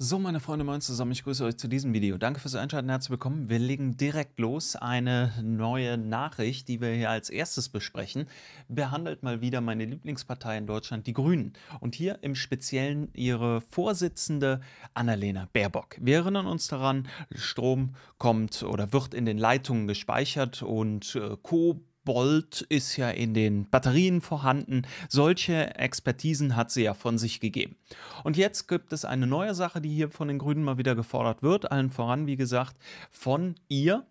So, meine Freunde, moin zusammen, ich grüße euch zu diesem Video. Danke fürs Einschalten, herzlich willkommen. Wir legen direkt los. Eine neue Nachricht, die wir hier als erstes besprechen, behandelt mal wieder meine Lieblingspartei in Deutschland, die Grünen. Und hier im Speziellen ihre Vorsitzende Annalena Baerbock. Wir erinnern uns daran, Strom kommt oder wird in den Leitungen gespeichert und äh, Co. Volt ist ja in den Batterien vorhanden. Solche Expertisen hat sie ja von sich gegeben. Und jetzt gibt es eine neue Sache, die hier von den Grünen mal wieder gefordert wird. Allen voran, wie gesagt, von ihr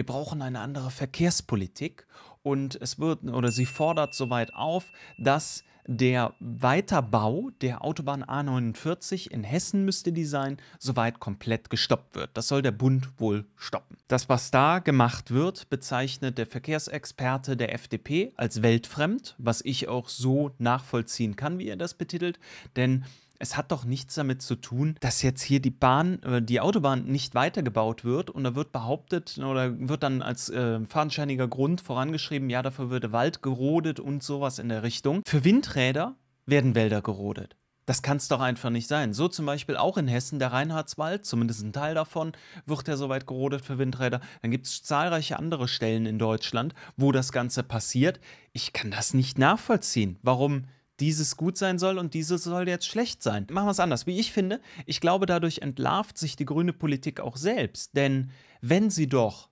wir brauchen eine andere Verkehrspolitik und es wird oder sie fordert soweit auf, dass der Weiterbau der Autobahn A49 in Hessen müsste die sein, soweit komplett gestoppt wird. Das soll der Bund wohl stoppen. Das, was da gemacht wird, bezeichnet der Verkehrsexperte der FDP als weltfremd, was ich auch so nachvollziehen kann, wie er das betitelt, denn es hat doch nichts damit zu tun, dass jetzt hier die Bahn, äh, die Autobahn nicht weitergebaut wird und da wird behauptet oder wird dann als äh, fadenscheiniger Grund vorangeschrieben, ja, dafür würde Wald gerodet und sowas in der Richtung. Für Windräder werden Wälder gerodet. Das kann es doch einfach nicht sein. So zum Beispiel auch in Hessen der Reinhardswald, zumindest ein Teil davon, wird ja soweit gerodet für Windräder. Dann gibt es zahlreiche andere Stellen in Deutschland, wo das Ganze passiert. Ich kann das nicht nachvollziehen, warum dieses gut sein soll und dieses soll jetzt schlecht sein. Machen wir es anders. Wie ich finde, ich glaube, dadurch entlarvt sich die grüne Politik auch selbst. Denn wenn sie doch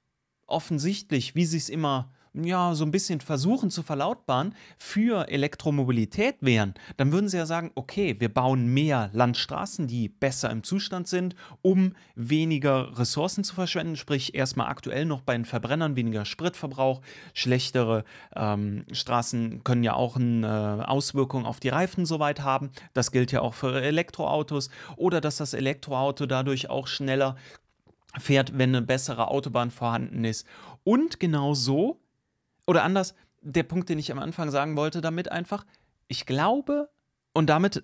offensichtlich, wie sie es immer ja, so ein bisschen versuchen zu verlautbaren, für Elektromobilität wären, dann würden sie ja sagen, okay, wir bauen mehr Landstraßen, die besser im Zustand sind, um weniger Ressourcen zu verschwenden, sprich erstmal aktuell noch bei den Verbrennern weniger Spritverbrauch, schlechtere ähm, Straßen können ja auch eine Auswirkung auf die Reifen soweit haben, das gilt ja auch für Elektroautos oder dass das Elektroauto dadurch auch schneller fährt, wenn eine bessere Autobahn vorhanden ist. Und genau so oder anders, der Punkt, den ich am Anfang sagen wollte, damit einfach, ich glaube, und damit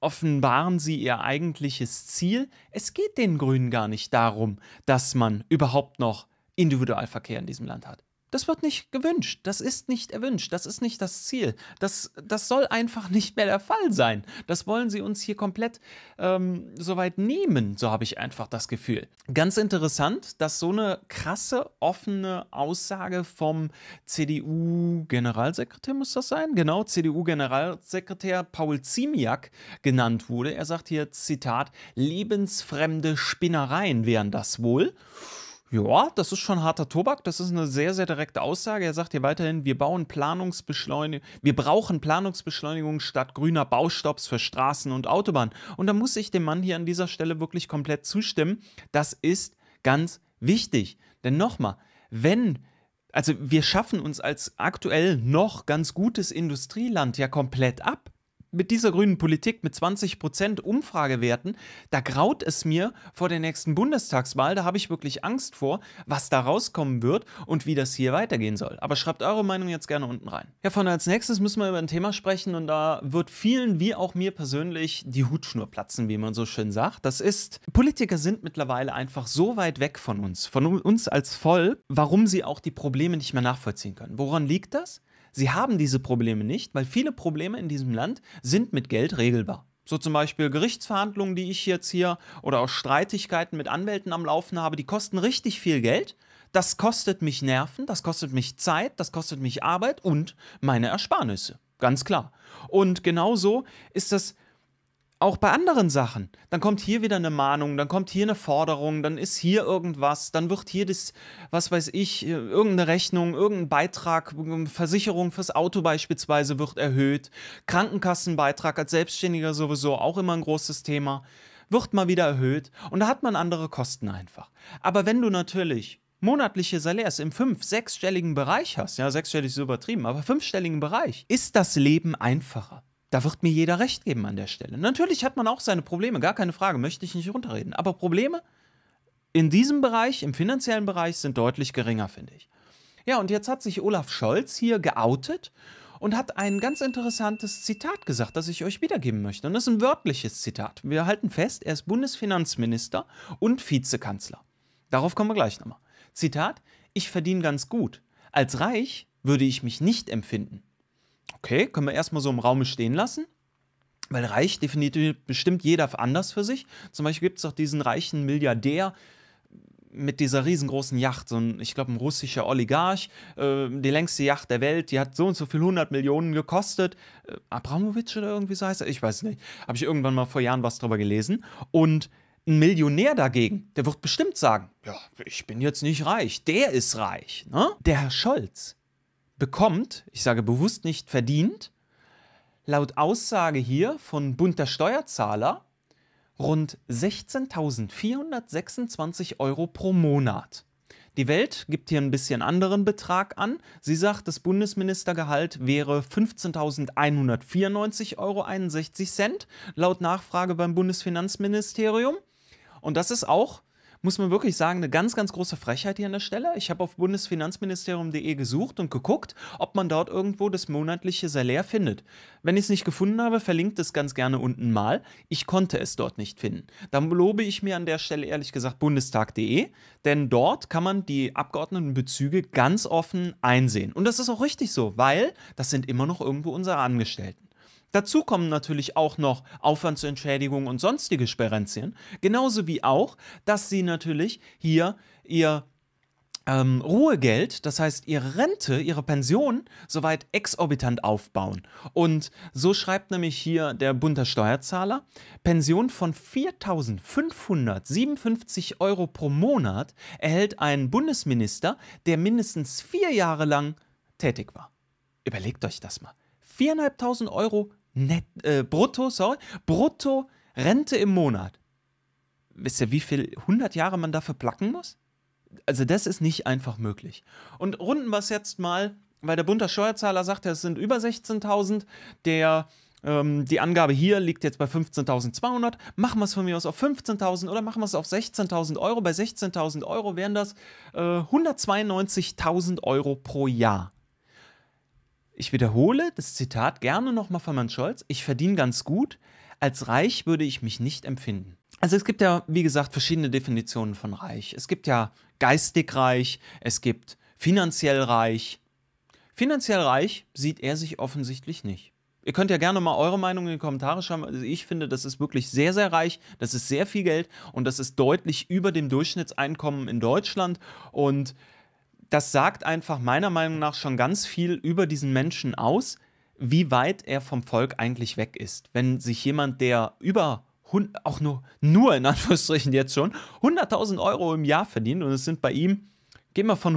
offenbaren sie ihr eigentliches Ziel. Es geht den Grünen gar nicht darum, dass man überhaupt noch Individualverkehr in diesem Land hat. Das wird nicht gewünscht. Das ist nicht erwünscht. Das ist nicht das Ziel. Das, das soll einfach nicht mehr der Fall sein. Das wollen sie uns hier komplett ähm, weit nehmen, so habe ich einfach das Gefühl. Ganz interessant, dass so eine krasse, offene Aussage vom CDU-Generalsekretär, muss das sein? Genau, CDU-Generalsekretär Paul Ziemiak genannt wurde. Er sagt hier, Zitat, lebensfremde Spinnereien wären das wohl. Ja, das ist schon harter Tobak. Das ist eine sehr, sehr direkte Aussage. Er sagt hier weiterhin, wir bauen Planungsbeschleunigung, wir brauchen Planungsbeschleunigung statt grüner Baustopps für Straßen und Autobahnen. Und da muss ich dem Mann hier an dieser Stelle wirklich komplett zustimmen. Das ist ganz wichtig. Denn nochmal, wenn also wir schaffen uns als aktuell noch ganz gutes Industrieland ja komplett ab mit dieser grünen Politik mit 20 Umfragewerten, da graut es mir vor der nächsten Bundestagswahl. Da habe ich wirklich Angst vor, was da rauskommen wird und wie das hier weitergehen soll. Aber schreibt eure Meinung jetzt gerne unten rein. Ja, von als nächstes müssen wir über ein Thema sprechen und da wird vielen, wie auch mir persönlich, die Hutschnur platzen, wie man so schön sagt. Das ist, Politiker sind mittlerweile einfach so weit weg von uns, von uns als Volk, warum sie auch die Probleme nicht mehr nachvollziehen können. Woran liegt das? Sie haben diese Probleme nicht, weil viele Probleme in diesem Land sind mit Geld regelbar. So zum Beispiel Gerichtsverhandlungen, die ich jetzt hier oder auch Streitigkeiten mit Anwälten am Laufen habe, die kosten richtig viel Geld. Das kostet mich Nerven, das kostet mich Zeit, das kostet mich Arbeit und meine Ersparnisse. Ganz klar. Und genauso ist das auch bei anderen Sachen. Dann kommt hier wieder eine Mahnung, dann kommt hier eine Forderung, dann ist hier irgendwas, dann wird hier das, was weiß ich, äh, irgendeine Rechnung, irgendein Beitrag, ähm, Versicherung fürs Auto beispielsweise wird erhöht, Krankenkassenbeitrag als Selbstständiger sowieso auch immer ein großes Thema, wird mal wieder erhöht und da hat man andere Kosten einfach. Aber wenn du natürlich monatliche Salärs im fünf-, sechsstelligen Bereich hast, ja, sechsstellig ist übertrieben, aber fünfstelligen Bereich, ist das Leben einfacher da wird mir jeder recht geben an der Stelle. Natürlich hat man auch seine Probleme, gar keine Frage, möchte ich nicht runterreden. Aber Probleme in diesem Bereich, im finanziellen Bereich, sind deutlich geringer, finde ich. Ja, und jetzt hat sich Olaf Scholz hier geoutet und hat ein ganz interessantes Zitat gesagt, das ich euch wiedergeben möchte. Und das ist ein wörtliches Zitat. Wir halten fest, er ist Bundesfinanzminister und Vizekanzler. Darauf kommen wir gleich nochmal. Zitat, ich verdiene ganz gut. Als reich würde ich mich nicht empfinden. Okay, können wir erstmal so im Raum stehen lassen. Weil reich definiert bestimmt jeder anders für sich. Zum Beispiel gibt es auch diesen reichen Milliardär mit dieser riesengroßen Yacht, so ein, ich glaube, ein russischer Oligarch, äh, die längste Yacht der Welt, die hat so und so viel 100 Millionen gekostet. Äh, Abramowitsch oder irgendwie so heißt er, ich weiß nicht. Habe ich irgendwann mal vor Jahren was drüber gelesen. Und ein Millionär dagegen, der wird bestimmt sagen, ja, ich bin jetzt nicht reich, der ist reich. Ne? Der Herr Scholz, bekommt, ich sage bewusst nicht verdient, laut Aussage hier von bunter Steuerzahler rund 16.426 Euro pro Monat. Die Welt gibt hier ein bisschen anderen Betrag an. Sie sagt, das Bundesministergehalt wäre 15.194,61 Euro laut Nachfrage beim Bundesfinanzministerium. Und das ist auch muss man wirklich sagen, eine ganz, ganz große Frechheit hier an der Stelle. Ich habe auf bundesfinanzministerium.de gesucht und geguckt, ob man dort irgendwo das monatliche Salär findet. Wenn ich es nicht gefunden habe, verlinkt es ganz gerne unten mal. Ich konnte es dort nicht finden. Dann lobe ich mir an der Stelle ehrlich gesagt bundestag.de, denn dort kann man die Abgeordnetenbezüge ganz offen einsehen. Und das ist auch richtig so, weil das sind immer noch irgendwo unsere Angestellten. Dazu kommen natürlich auch noch Aufwandsentschädigungen und sonstige Sperrenzien, genauso wie auch, dass sie natürlich hier ihr ähm, Ruhegeld, das heißt ihre Rente, ihre Pension, soweit exorbitant aufbauen. Und so schreibt nämlich hier der bunter Steuerzahler, Pension von 4.557 Euro pro Monat erhält ein Bundesminister, der mindestens vier Jahre lang tätig war. Überlegt euch das mal. 4.500 Euro pro net, äh, brutto, sorry, brutto Rente im Monat. Wisst ihr, wie viel 100 Jahre man dafür placken muss? Also das ist nicht einfach möglich. Und runden wir es jetzt mal, weil der bunte Steuerzahler sagt, es sind über 16.000, der ähm, die Angabe hier liegt jetzt bei 15.200. Machen wir es von mir aus auf 15.000 oder machen wir es auf 16.000 Euro. Bei 16.000 Euro wären das äh, 192.000 Euro pro Jahr. Ich wiederhole das Zitat gerne nochmal von Mann Scholz. Ich verdiene ganz gut. Als reich würde ich mich nicht empfinden. Also es gibt ja, wie gesagt, verschiedene Definitionen von reich. Es gibt ja geistig reich, es gibt finanziell reich. Finanziell reich sieht er sich offensichtlich nicht. Ihr könnt ja gerne mal eure Meinung in die Kommentare schreiben. Also ich finde, das ist wirklich sehr, sehr reich. Das ist sehr viel Geld und das ist deutlich über dem Durchschnittseinkommen in Deutschland. Und das sagt einfach meiner Meinung nach schon ganz viel über diesen Menschen aus, wie weit er vom Volk eigentlich weg ist. Wenn sich jemand, der über auch nur, nur in Anführungsstrichen jetzt schon 100.000 Euro im Jahr verdient und es sind bei ihm, gehen wir von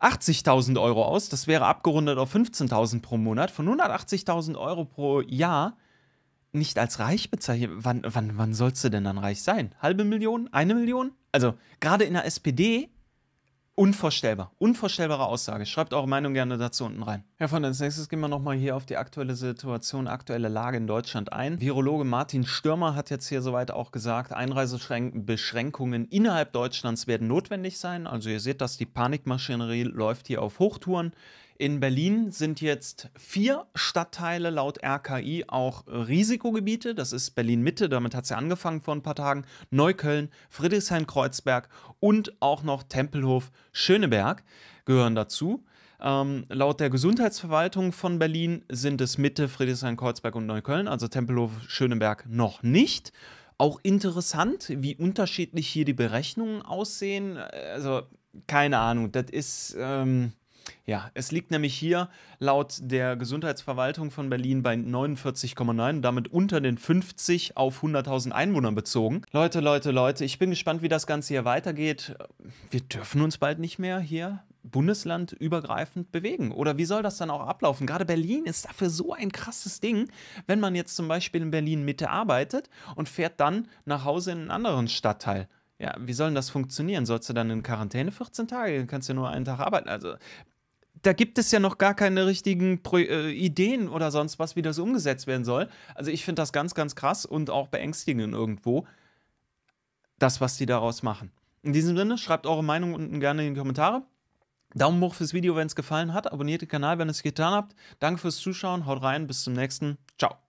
180.000 Euro aus, das wäre abgerundet auf 15.000 pro Monat, von 180.000 Euro pro Jahr nicht als reich bezeichnet. Wann, wann, wann sollst du denn dann reich sein? Halbe Million? Eine Million? Also gerade in der SPD Unvorstellbar. Unvorstellbare Aussage. Schreibt eure Meinung gerne dazu unten rein. Herr von, als nächstes gehen wir nochmal hier auf die aktuelle Situation, aktuelle Lage in Deutschland ein. Virologe Martin Stürmer hat jetzt hier soweit auch gesagt, Einreisebeschränkungen innerhalb Deutschlands werden notwendig sein. Also ihr seht, dass die Panikmaschinerie läuft hier auf Hochtouren. In Berlin sind jetzt vier Stadtteile laut RKI auch Risikogebiete. Das ist Berlin-Mitte, damit hat es ja angefangen vor ein paar Tagen, Neukölln, Friedrichshain-Kreuzberg und auch noch Tempelhof-Schöneberg gehören dazu. Ähm, laut der Gesundheitsverwaltung von Berlin sind es Mitte, Friedrichshain, Kreuzberg und Neukölln, also Tempelhof, Schöneberg noch nicht. Auch interessant, wie unterschiedlich hier die Berechnungen aussehen. Äh, also keine Ahnung, das ist ähm, ja, es liegt nämlich hier laut der Gesundheitsverwaltung von Berlin bei 49,9, damit unter den 50 auf 100.000 Einwohnern bezogen. Leute, Leute, Leute, ich bin gespannt, wie das Ganze hier weitergeht. Wir dürfen uns bald nicht mehr hier bundeslandübergreifend bewegen? Oder wie soll das dann auch ablaufen? Gerade Berlin ist dafür so ein krasses Ding, wenn man jetzt zum Beispiel in Berlin Mitte arbeitet und fährt dann nach Hause in einen anderen Stadtteil. Ja, wie soll denn das funktionieren? Sollst du dann in Quarantäne 14 Tage? Dann kannst du nur einen Tag arbeiten. Also da gibt es ja noch gar keine richtigen Pro äh, Ideen oder sonst was, wie das umgesetzt werden soll. Also ich finde das ganz, ganz krass und auch beängstigend irgendwo, das, was die daraus machen. In diesem Sinne, schreibt eure Meinung unten gerne in die Kommentare. Daumen hoch fürs Video, wenn es gefallen hat. Abonniert den Kanal, wenn ihr es getan habt. Danke fürs Zuschauen. Haut rein. Bis zum nächsten. Ciao.